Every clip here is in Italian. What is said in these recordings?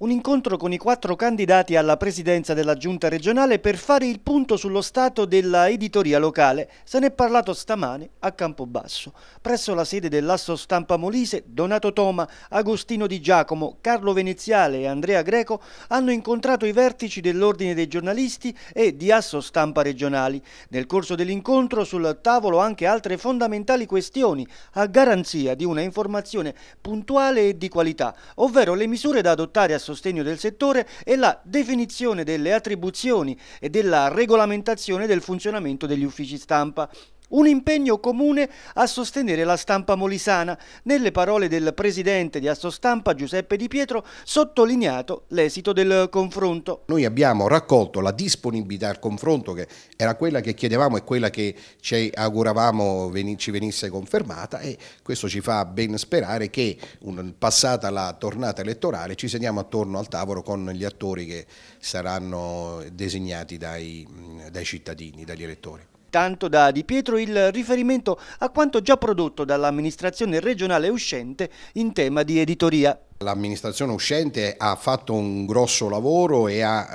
Un incontro con i quattro candidati alla presidenza della giunta regionale per fare il punto sullo stato della editoria locale. Se ne è parlato stamane a Campobasso. Presso la sede dell'asso stampa Molise, Donato Toma, Agostino Di Giacomo, Carlo Veneziale e Andrea Greco hanno incontrato i vertici dell'Ordine dei giornalisti e di asso stampa regionali. Nel corso dell'incontro sul tavolo anche altre fondamentali questioni a garanzia di una informazione puntuale e di qualità, ovvero le misure da adottare a sostegno del settore e la definizione delle attribuzioni e della regolamentazione del funzionamento degli uffici stampa. Un impegno comune a sostenere la stampa molisana, nelle parole del presidente di Assostampa Giuseppe Di Pietro, sottolineato l'esito del confronto. Noi abbiamo raccolto la disponibilità al confronto che era quella che chiedevamo e quella che ci auguravamo ci venisse confermata e questo ci fa ben sperare che passata la tornata elettorale ci sediamo attorno al tavolo con gli attori che saranno designati dai, dai cittadini, dagli elettori. Tanto da Di Pietro il riferimento a quanto già prodotto dall'amministrazione regionale uscente in tema di editoria. L'amministrazione uscente ha fatto un grosso lavoro e ha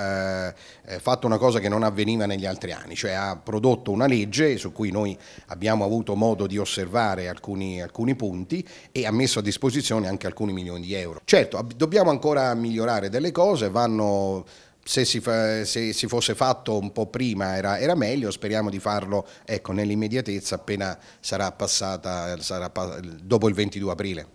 eh, eh, fatto una cosa che non avveniva negli altri anni, cioè ha prodotto una legge su cui noi abbiamo avuto modo di osservare alcuni, alcuni punti e ha messo a disposizione anche alcuni milioni di euro. Certo, dobbiamo ancora migliorare delle cose, vanno se si, fa, se si, fosse fatto un po' prima era, era meglio, speriamo di farlo ecco, nell'immediatezza appena sarà passata, sarà, dopo il 22 aprile.